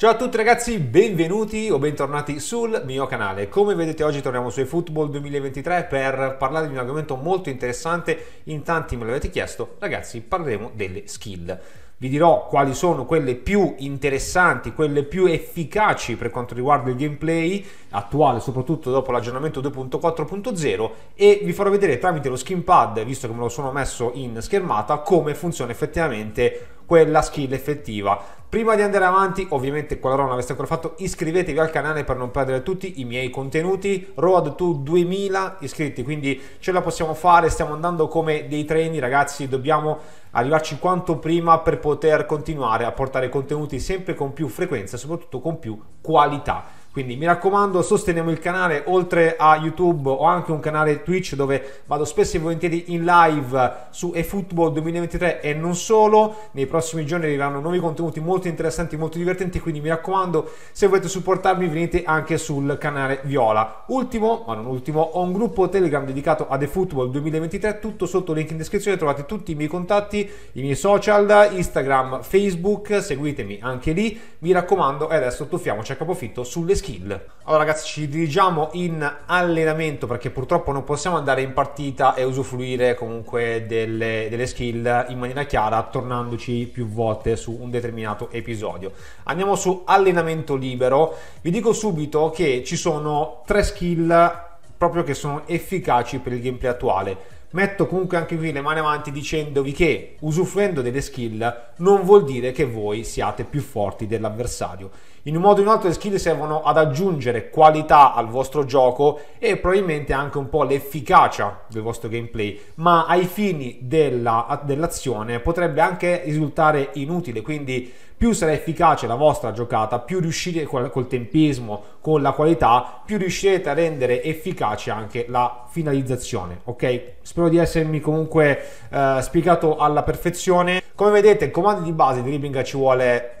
Ciao a tutti ragazzi, benvenuti o bentornati sul mio canale. Come vedete oggi torniamo su eFootball 2023 per parlare di un argomento molto interessante. In tanti me l'avete chiesto, ragazzi parleremo delle skill. Vi dirò quali sono quelle più interessanti, quelle più efficaci per quanto riguarda il gameplay attuale, soprattutto dopo l'aggiornamento 2.4.0 e vi farò vedere tramite lo skin pad, visto che me lo sono messo in schermata, come funziona effettivamente quella skill effettiva. Prima di andare avanti, ovviamente qualora non l'aveste ancora fatto, iscrivetevi al canale per non perdere tutti i miei contenuti. Road to 2000 iscritti, quindi ce la possiamo fare, stiamo andando come dei treni, ragazzi, dobbiamo arrivarci quanto prima per poter continuare a portare contenuti sempre con più frequenza, soprattutto con più qualità. Quindi mi raccomando, sosteniamo il canale oltre a YouTube, ho anche un canale Twitch dove vado spesso e volentieri in live su eFootball 2023 e non solo. Nei prossimi giorni arriveranno nuovi contenuti molto interessanti, molto divertenti, quindi mi raccomando, se volete supportarmi venite anche sul canale Viola. Ultimo, ma non ultimo, ho un gruppo Telegram dedicato ad eFootball 2023, tutto sotto link in descrizione trovate tutti i miei contatti, i miei social, Instagram, Facebook, seguitemi anche lì. Mi raccomando, e adesso tuffiamoci a capofitto sulle schede. Hill. Allora ragazzi ci dirigiamo in allenamento perché purtroppo non possiamo andare in partita e usufruire comunque delle, delle skill in maniera chiara tornandoci più volte su un determinato episodio. Andiamo su allenamento libero, vi dico subito che ci sono tre skill proprio che sono efficaci per il gameplay attuale. Metto comunque anche qui le mani avanti dicendovi che usufruendo delle skill non vuol dire che voi siate più forti dell'avversario. In un modo o in un altro le skill servono ad aggiungere qualità al vostro gioco e probabilmente anche un po' l'efficacia del vostro gameplay, ma ai fini della, dell'azione potrebbe anche risultare inutile, quindi più sarà efficace la vostra giocata, più riuscirete col, col tempismo, con la qualità, più riuscirete a rendere efficace anche la finalizzazione, ok? Spero di essermi comunque eh, spiegato alla perfezione. Come vedete, il comando di base di Ribbing ci vuole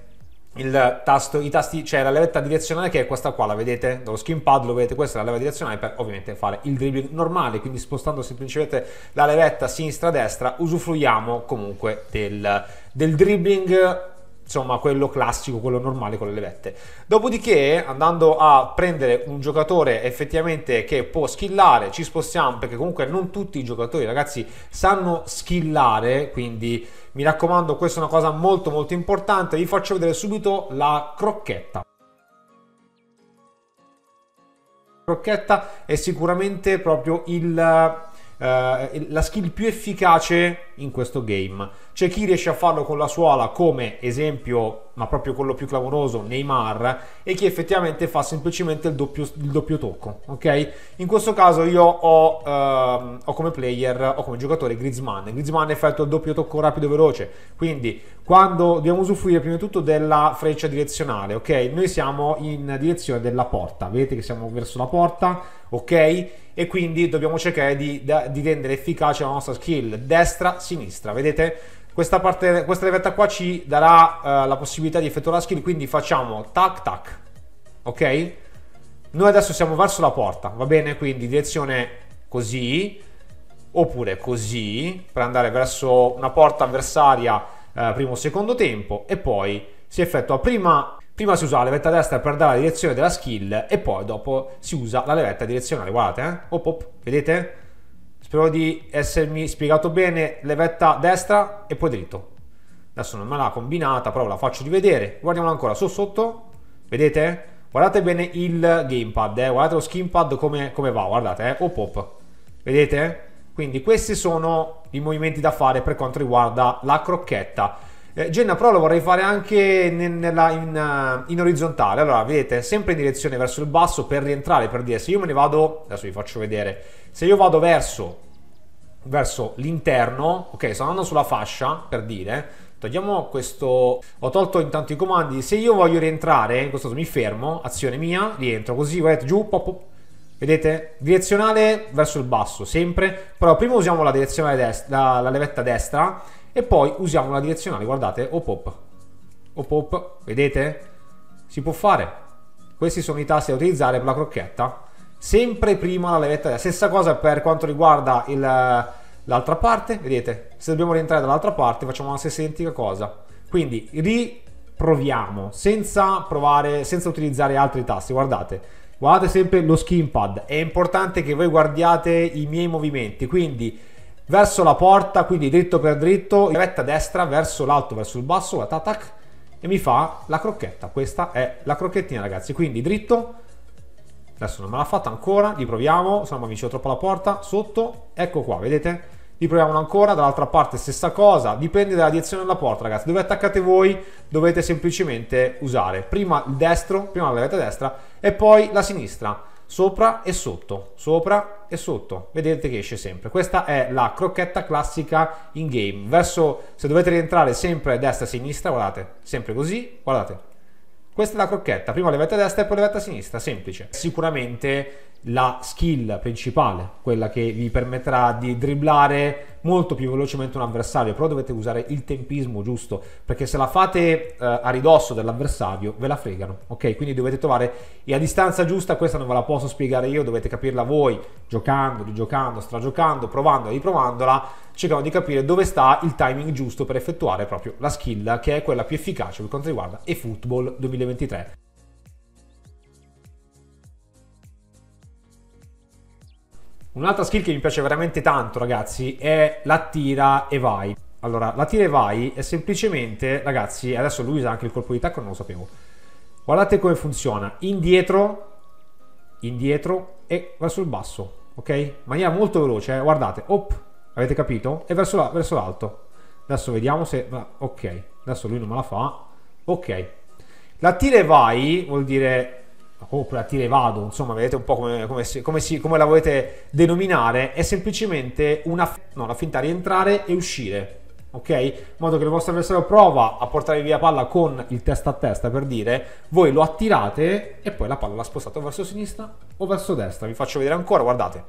il tasto, i tasti, cioè la levetta direzionale che è questa qua, la vedete? Dallo skin pad lo vedete, questa è la leva direzionale per ovviamente fare il dribbling normale, quindi spostando semplicemente la levetta sinistra-destra usufruiamo comunque del, del dribbling insomma quello classico, quello normale con le levette. Dopodiché andando a prendere un giocatore effettivamente che può skillare, ci spostiamo perché comunque non tutti i giocatori ragazzi sanno skillare, quindi mi raccomando questa è una cosa molto molto importante, vi faccio vedere subito la crocchetta. Crocchetta è sicuramente proprio il, eh, la skill più efficace in questo game c'è chi riesce a farlo con la suola, come esempio, ma proprio quello più clamoroso, Neymar, e chi effettivamente fa semplicemente il doppio, il doppio tocco. Ok? In questo caso io ho, ehm, ho come player, ho come giocatore Griezmann. Griezmann effettua il doppio tocco rapido e veloce. Quindi quando dobbiamo usufruire prima di tutto della freccia direzionale, ok? Noi siamo in direzione della porta, vedete che siamo verso la porta, ok? E quindi dobbiamo cercare di, di rendere efficace la nostra skill destra-sinistra, vedete? Questa, parte, questa levetta qua ci darà uh, la possibilità di effettuare la skill, quindi facciamo tac tac, ok? Noi adesso siamo verso la porta, va bene? Quindi direzione così, oppure così, per andare verso una porta avversaria eh, primo o secondo tempo, e poi si effettua prima, prima si usa la levetta destra per dare la direzione della skill, e poi dopo si usa la levetta direzionale, guardate, eh? Op, op, vedete? Spero di essermi spiegato bene. Levetta destra e poi dritto. Adesso non me l'ha combinata, però la faccio rivedere. Guardiamola ancora su sotto. Vedete? Guardate bene il gamepad, eh? guardate lo skinpad come, come va, guardate, eh? op op. Vedete? Quindi questi sono i movimenti da fare per quanto riguarda la crocchetta. Eh, Genna però lo vorrei fare anche nella, in, eh, in, orizzontale, allora vedete, sempre in direzione verso il basso per rientrare, per dire se io me ne vado, adesso vi faccio vedere, se io vado verso, verso l'interno, ok, sto andando sulla fascia, per dire, togliamo questo, ho tolto intanto i comandi, se io voglio rientrare, in questo caso mi fermo, azione mia, rientro così, guardate giù, pop, pop, Vedete? Direzionale verso il basso, sempre. Però prima usiamo la direzionale destra, la, la levetta destra e poi usiamo la direzionale, guardate, op op op op vedete? Si può fare. Questi sono i tasti da utilizzare per la crocchetta, sempre prima la levetta, stessa cosa per quanto riguarda il, l'altra parte, vedete? Se dobbiamo rientrare dall'altra parte facciamo la stessa identica cosa. Quindi riproviamo, senza provare, senza utilizzare altri tasti, guardate. Guardate sempre lo skin pad, è importante che voi guardiate i miei movimenti, quindi verso la porta, quindi dritto per dritto, retta destra verso l'alto, verso il basso, guarda, e mi fa la crocchetta. Questa è la crocchettina, ragazzi. Quindi dritto, adesso non me l'ha fatta ancora, riproviamo, se no mi avvicino troppo alla porta, sotto, ecco qua, vedete? Riproviamolo ancora, dall'altra parte stessa cosa, dipende dalla direzione della porta, ragazzi. Dove attaccate voi dovete semplicemente usare prima il destro, prima la levetta destra e poi la sinistra sopra e sotto, sopra e sotto, vedete che esce sempre. Questa è la crocchetta classica in game, verso, se dovete rientrare sempre destra sinistra, guardate, sempre così, guardate. Questa è la crocchetta, prima levetta a destra e poi levetta a sinistra, semplice. Sicuramente la skill principale, quella che vi permetterà di dribblare molto più velocemente un avversario, però dovete usare il tempismo giusto, perché se la fate eh, a ridosso dell'avversario ve la fregano, ok? Quindi dovete trovare e a distanza giusta, questa non ve la posso spiegare io, dovete capirla voi, giocando, rigiocando, stragiocando, provando, riprovandola, cercando di capire dove sta il timing giusto per effettuare proprio la skill che è quella più efficace per quanto riguarda eFootball 2023. Un'altra skill che mi piace veramente tanto, ragazzi, è la tira e vai. Allora, la tira e vai è semplicemente, ragazzi, adesso lui usa anche il colpo di tacco, non lo sapevo. Guardate come funziona. Indietro, indietro e verso il basso, ok? In maniera molto veloce, eh? guardate. Op, avete capito? E verso, la, verso l'alto. Adesso vediamo se... Ok, adesso lui non me la fa. Ok. La tira e vai vuol dire copre, a tire vado, insomma, vedete un po' come, come, si, come, si, come la volete denominare, è semplicemente una, no, una finta rientrare e uscire, ok? In modo che il vostro avversario prova a portare via palla con il testa a testa per dire, voi lo attirate e poi la palla la spostate o verso sinistra o verso destra. Vi faccio vedere ancora, guardate,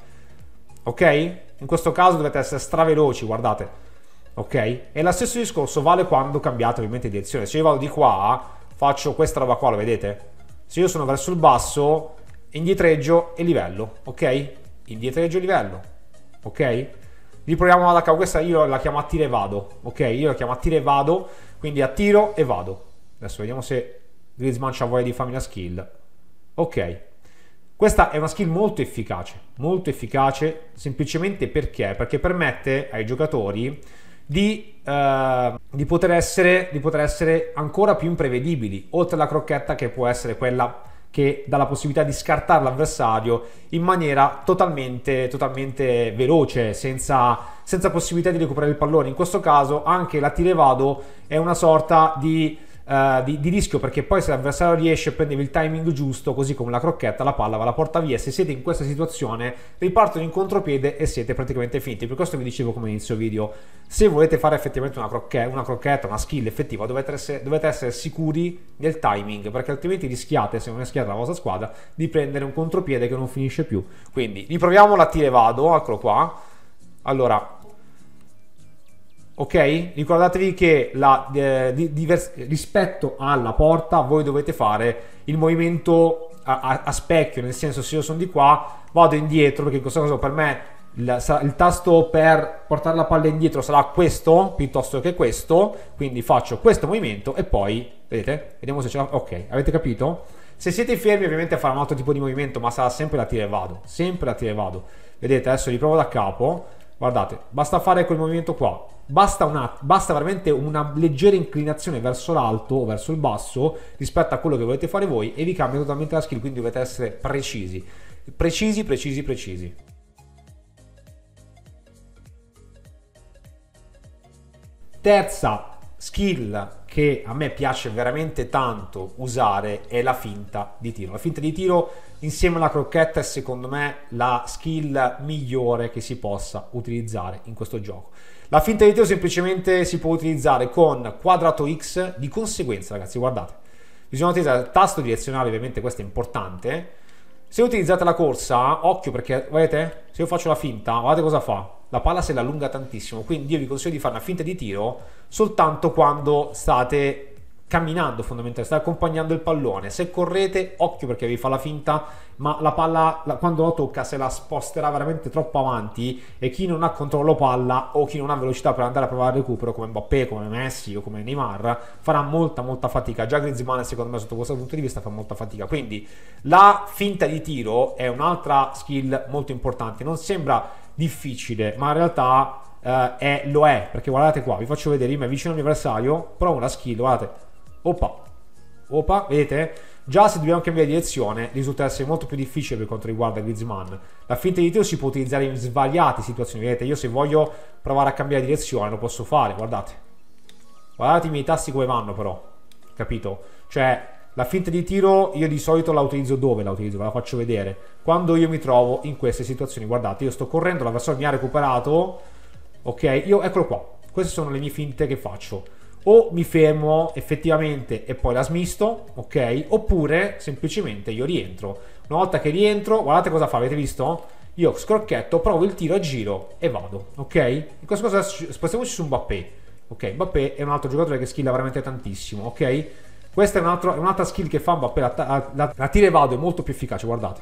ok? In questo caso dovete essere straveloci, guardate, ok? E lo stesso discorso vale quando cambiate ovviamente direzione. Se io vado di qua, faccio questa roba qua, lo vedete? Se io sono verso il basso, indietreggio e livello, ok? Indietreggio e livello, ok? Riproviamo alla questa io la chiamo attira e vado, ok? Io la chiamo attira e vado, quindi attiro e vado. Adesso vediamo se Griezmann ha voglia di farmi una skill. Ok, questa è una skill molto efficace, molto efficace semplicemente perché? Perché permette ai giocatori di, eh, di, poter essere, di poter essere ancora più imprevedibili, oltre alla crocchetta che può essere quella che dà la possibilità di scartare l'avversario in maniera totalmente, totalmente veloce, senza, senza, possibilità di recuperare il pallone. In questo caso anche la Tirevado è una sorta di uh, di, di, rischio perché poi se l'avversario riesce a prendere il timing giusto, così come la crocchetta, la palla va la porta via. Se siete in questa situazione, ripartono in contropiede e siete praticamente finti Per questo vi dicevo come inizio video, se volete fare effettivamente una, crocche- una crocchetta, una skill effettiva, dovete essere, dovete essere sicuri del timing perché altrimenti rischiate, se non è schiata la vostra squadra, di prendere un contropiede che non finisce più. Quindi riproviamo la tira e vado, eccolo qua. Allora, ok? Ricordatevi che la, eh, di, divers- rispetto alla porta voi dovete fare il movimento a, a, a, specchio, nel senso se io sono di qua vado indietro, perché in questo caso per me il, il tasto per portare la palla indietro sarà questo piuttosto che questo, quindi faccio questo movimento e poi, vedete, vediamo se c'è... ok, avete capito? Se siete fermi ovviamente farà un altro tipo di movimento, ma sarà sempre la tira e vado, sempre la tira e vado. Vedete, adesso riprovo da capo Guardate, basta fare quel movimento qua. Basta, una, basta veramente una leggera inclinazione verso l'alto o verso il basso rispetto a quello che volete fare voi e vi cambia totalmente la skill, quindi dovete essere precisi. Precisi, precisi, precisi. Terza skill che a me piace veramente tanto usare è la finta di tiro. La finta di tiro insieme alla crocchetta è secondo me la skill migliore che si possa utilizzare in questo gioco. La finta di tiro semplicemente si può utilizzare con quadrato X, di conseguenza ragazzi guardate, bisogna utilizzare il tasto direzionale, ovviamente questo è importante, se utilizzate la corsa, occhio perché, vedete, se io faccio la finta, guardate cosa fa. La palla se la allunga tantissimo, quindi io vi consiglio di fare una finta di tiro soltanto quando state camminando fondamentalmente, sta accompagnando il pallone. Se correte, occhio perché vi fa la finta, ma la palla la, quando la tocca se la sposterà veramente troppo avanti e chi non ha controllo palla o chi non ha velocità per andare a provare il recupero come Mbappé, come Messi o come Neymar farà molta molta fatica. Già Griezmann secondo me sotto questo punto di vista fa molta fatica. Quindi la finta di tiro è un'altra skill molto importante. Non sembra difficile, ma in realtà eh, è, lo è, perché guardate qua, vi faccio vedere, io mi avvicino al mio avversario, provo una skill, guardate Opa, opa, vedete? Già se dobbiamo cambiare direzione risulta essere molto più difficile per quanto riguarda Griezmann. La finta di tiro si può utilizzare in svariate situazioni, vedete? Io se voglio provare a cambiare direzione lo posso fare, guardate. Guardate i miei tasti come vanno però, capito? Cioè, la finta di tiro io di solito la utilizzo dove la utilizzo? Ve la faccio vedere. Quando io mi trovo in queste situazioni, guardate, io sto correndo, l'avversario mi ha recuperato, ok? Io, eccolo qua, queste sono le mie finte che faccio o mi fermo effettivamente e poi la smisto, ok? Oppure semplicemente io rientro. Una volta che rientro, guardate cosa fa, avete visto? Io scrocchetto, provo il tiro a giro e vado, ok? In questa cosa spostiamoci su Mbappé. Ok, Mbappé è un altro giocatore che skilla veramente tantissimo, ok? Questa è, un altro, è un'altra skill che fa Mbappé, la, la, la, tira e vado è molto più efficace, guardate.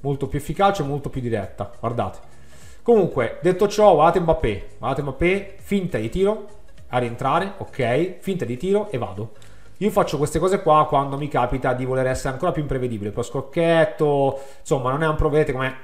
Molto più efficace, molto più diretta, guardate. Comunque, detto ciò, guardate Mbappé, guardate Mbappé, finta di tiro, a rientrare, ok, finta di tiro e vado. Io faccio queste cose qua quando mi capita di voler essere ancora più imprevedibile, poi scocchetto, insomma non è un pro, vedete com'è.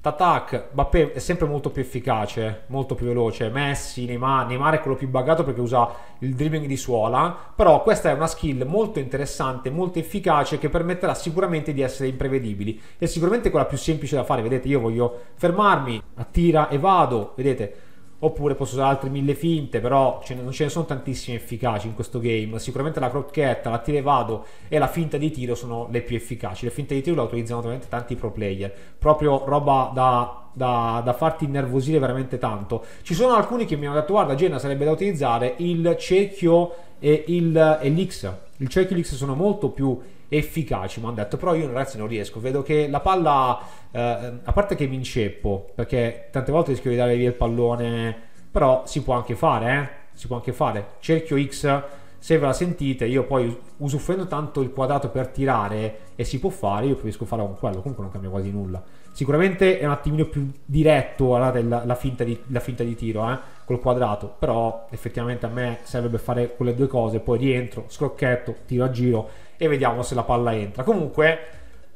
Tatac, Mbappé è sempre molto più efficace, molto più veloce. Messi, Neymar, Neymar è quello più buggato perché usa il dribbling di suola, però questa è una skill molto interessante, molto efficace che permetterà sicuramente di essere imprevedibili. È sicuramente quella più semplice da fare, vedete, io voglio fermarmi, attira e vado, vedete oppure posso usare altre mille finte, però ce ne, non ce ne sono tantissime efficaci in questo game. Sicuramente la crocchetta, la tirevado e la finta di tiro sono le più efficaci. Le finte di tiro la utilizzano veramente tanti pro player, proprio roba da da, da, farti innervosire veramente tanto. Ci sono alcuni che mi hanno detto: Guarda, Genna sarebbe da utilizzare il cerchio e, il, e l'X. Il cerchio e l'X sono molto più efficaci, mi hanno detto, però io ragazzi non riesco, vedo che la palla, eh, a parte che mi inceppo, perché tante volte rischio di dare via il pallone, però si può anche fare, eh? si può anche fare, cerchio X, se ve la sentite, io poi usufruendo tanto il quadrato per tirare e si può fare, io preferisco fare con quello, comunque non cambia quasi nulla. Sicuramente è un attimino più diretto alla, la, la, finta, di, la finta di tiro eh, col quadrato, però effettivamente a me serve fare quelle due cose, poi rientro, scrocchetto, tiro a giro e vediamo se la palla entra. Comunque,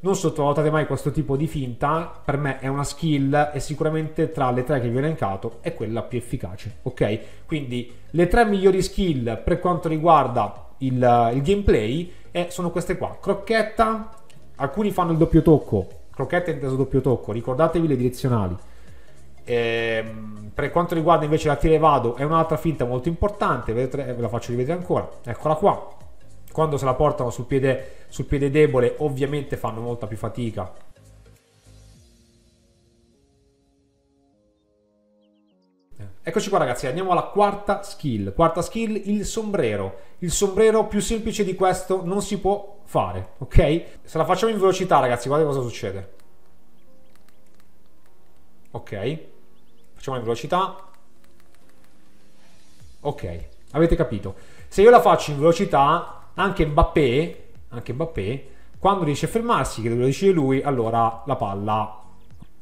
non sottovalutate mai questo tipo di finta, per me è una skill e sicuramente tra le tre che vi ho elencato è quella più efficace, ok? Quindi le tre migliori skill per quanto riguarda il, il gameplay eh, sono queste qua, crocchetta, alcuni fanno il doppio tocco, crocchetta inteso doppio tocco, ricordatevi le direzionali. Ehm, per quanto riguarda invece la tira e vado è un'altra finta molto importante, vedete, eh, ve la faccio rivedere ancora, eccola qua, quando se la portano sul piede, sul piede debole ovviamente fanno molta più fatica. Eccoci qua ragazzi, andiamo alla quarta skill. Quarta skill, il sombrero. Il sombrero più semplice di questo non si può fare, ok? Se la facciamo in velocità ragazzi, guardate cosa succede. Ok, facciamo in velocità. Ok, avete capito. Se io la faccio in velocità, anche Mbappé, anche Mbappé quando riesce a fermarsi, che lo decide lui, allora la palla...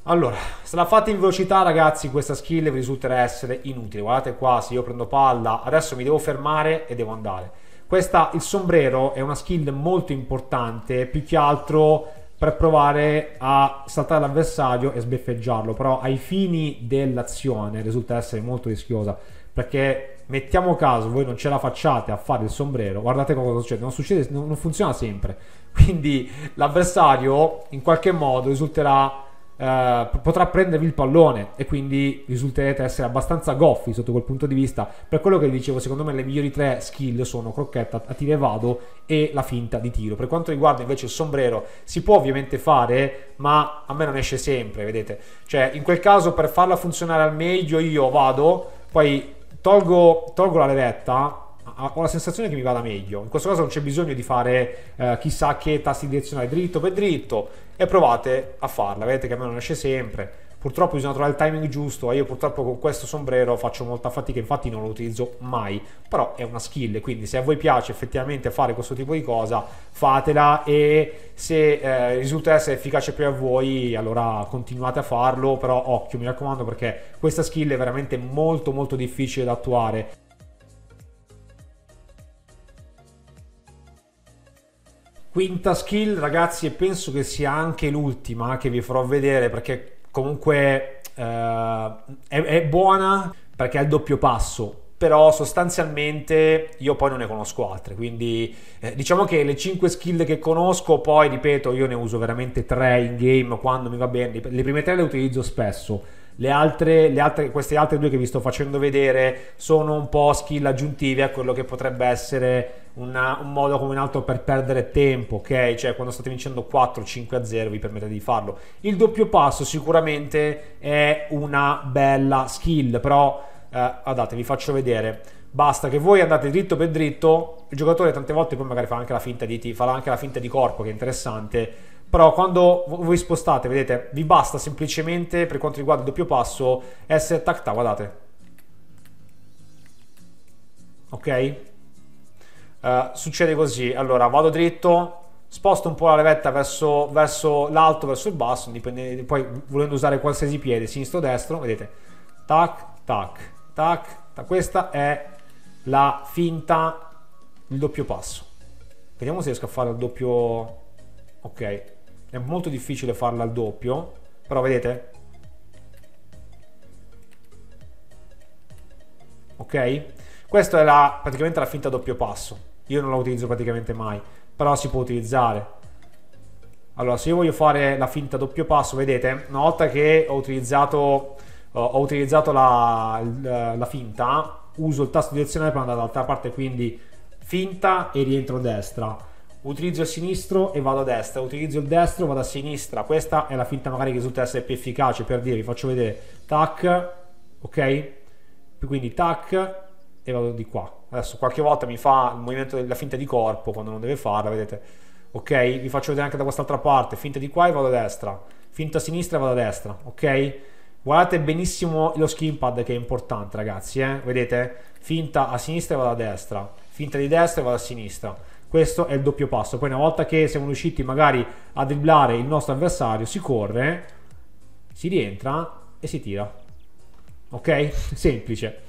Allora, se la fate in velocità ragazzi, questa skill vi risulterà essere inutile. Guardate qua, se io prendo palla, adesso mi devo fermare e devo andare. Questa, il sombrero, è una skill molto importante, più che altro per provare a saltare l'avversario e sbeffeggiarlo, però ai fini dell'azione risulta essere molto rischiosa, perché mettiamo caso voi non ce la facciate a fare il sombrero, guardate cosa succede, non, succede, non funziona sempre. Quindi l'avversario in qualche modo risulterà eh, potrà prendervi il pallone e quindi risulterete essere abbastanza goffi sotto quel punto di vista. Per quello che vi dicevo, secondo me le migliori tre skill sono crocchetta, a tiro e vado e la finta di tiro. Per quanto riguarda invece il sombrero, si può ovviamente fare, ma a me non esce sempre, vedete? Cioè, in quel caso per farla funzionare al meglio io vado, poi tolgo, tolgo la levetta ho la sensazione che mi vada meglio. In questo caso non c'è bisogno di fare eh, chissà che tasti direzionali dritto per dritto e provate a farla. Vedete che a me non esce sempre purtroppo bisogna trovare il timing giusto io purtroppo con questo sombrero faccio molta fatica infatti non lo utilizzo mai però è una skill quindi se a voi piace effettivamente fare questo tipo di cosa fatela e se eh, risulta essere efficace per voi allora continuate a farlo però occhio mi raccomando perché questa skill è veramente molto molto difficile da attuare Quinta skill ragazzi e penso che sia anche l'ultima che vi farò vedere perché comunque eh, è, è buona perché ha il doppio passo, però sostanzialmente io poi non ne conosco altre, quindi eh, diciamo che le 5 skill che conosco, poi ripeto, io ne uso veramente 3 in game quando mi va bene, le prime 3 le utilizzo spesso le altre, le altre, queste altre due che vi sto facendo vedere sono un po' skill aggiuntive a quello che potrebbe essere una, un modo come un altro per perdere tempo, ok? Cioè quando state vincendo 4-5-0 vi permette di farlo. Il doppio passo sicuramente è una bella skill, però eh, guardate, vi faccio vedere. Basta che voi andate dritto per dritto, il giocatore tante volte poi magari fa anche la finta di, farà anche la finta di corpo che è interessante però quando voi spostate, vedete, vi basta semplicemente per quanto riguarda il doppio passo essere tacta, guardate. Ok? Uh, succede così, allora vado dritto, sposto un po' la levetta verso, verso l'alto, verso il basso, dipende, poi volendo usare qualsiasi piede, sinistro o destro, vedete, tac, tac, tac, tac, questa è la finta, il doppio passo. Vediamo se riesco a fare il doppio... ok, è molto difficile farla al doppio, però vedete? Ok? Questa è la, praticamente la finta doppio passo. Io non la utilizzo praticamente mai, però si può utilizzare. Allora, se io voglio fare la finta doppio passo, vedete, una volta che ho utilizzato, eh, ho utilizzato la, la, eh, la finta, uso il tasto direzionale per andare dall'altra parte, quindi finta e rientro a destra utilizzo il sinistro e vado a destra, utilizzo il destro, vado a sinistra. Questa è la finta magari che risulta essere più efficace per dire, vi faccio vedere, tac, ok? Quindi tac e vado di qua. Adesso qualche volta mi fa il movimento della finta di corpo quando non deve farla, vedete? Ok, vi faccio vedere anche da quest'altra parte, finta di qua e vado a destra, finta a sinistra e vado a destra, ok? Guardate benissimo lo skin pad che è importante ragazzi, eh? vedete? Finta a sinistra e vado a destra, finta di destra e vado a sinistra questo è il doppio passo. Poi una volta che siamo riusciti magari a dribblare il nostro avversario, si corre, si rientra e si tira. Ok? Semplice.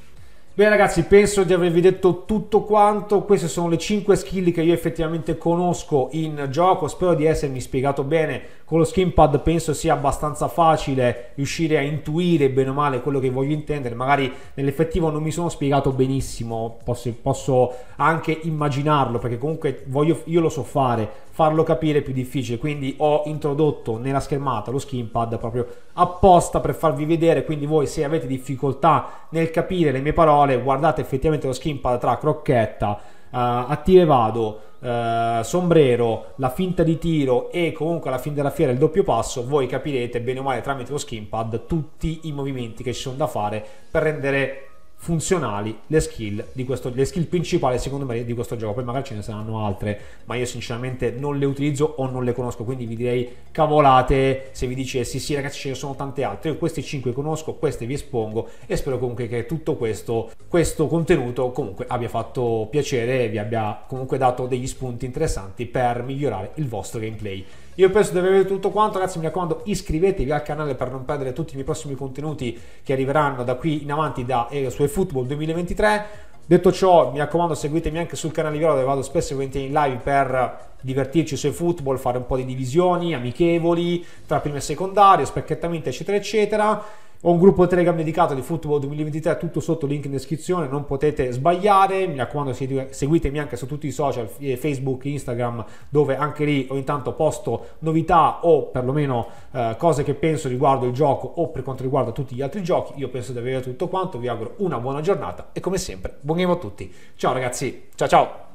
Bene ragazzi, penso di avervi detto tutto quanto, queste sono le 5 skill che io effettivamente conosco in gioco, spero di essermi spiegato bene, con lo skin pad penso sia abbastanza facile riuscire a intuire bene o male quello che voglio intendere, magari nell'effettivo non mi sono spiegato benissimo, posso, posso anche immaginarlo perché comunque voglio, io lo so fare, farlo capire è più difficile. Quindi ho introdotto nella schermata lo skimpad proprio apposta per farvi vedere. Quindi voi se avete difficoltà nel capire le mie parole, guardate effettivamente lo skimpad tra crocchetta, uh, vado uh, sombrero, la finta di tiro e comunque alla fin della fiera il doppio passo, voi capirete bene o male tramite lo skimpad tutti i movimenti che ci sono da fare per rendere funzionali le skill, questo, le skill principali secondo me di questo gioco poi magari ce ne saranno altre ma io sinceramente non le utilizzo o non le conosco quindi vi direi cavolate se vi dicessi sì ragazzi ce ne sono tante altre io queste 5 conosco queste vi espongo e spero comunque che tutto questo, questo contenuto comunque abbia fatto piacere e vi abbia comunque dato degli spunti interessanti per migliorare il vostro gameplay io penso di aver detto tutto quanto, ragazzi mi raccomando iscrivetevi al canale per non perdere tutti i miei prossimi contenuti che arriveranno da qui in avanti da eh, su eFootball 2023. Detto ciò, mi raccomando, seguitemi anche sul canale Viola dove vado spesso e volentieri in live per divertirci sui football, fare un po' di divisioni amichevoli tra prima e secondaria, spacchettamenti, eccetera, eccetera. Ho un gruppo Telegram dedicato di Football 2023, tutto sotto link in descrizione, non potete sbagliare. Mi raccomando, seguitemi anche su tutti i social, eh, Facebook, Instagram, dove anche lì ogni tanto posto novità o perlomeno eh, cose che penso riguardo il gioco o per quanto riguarda tutti gli altri giochi. Io penso di avere tutto quanto, vi auguro una buona giornata e come sempre buon game a tutti. Ciao ragazzi, ciao ciao!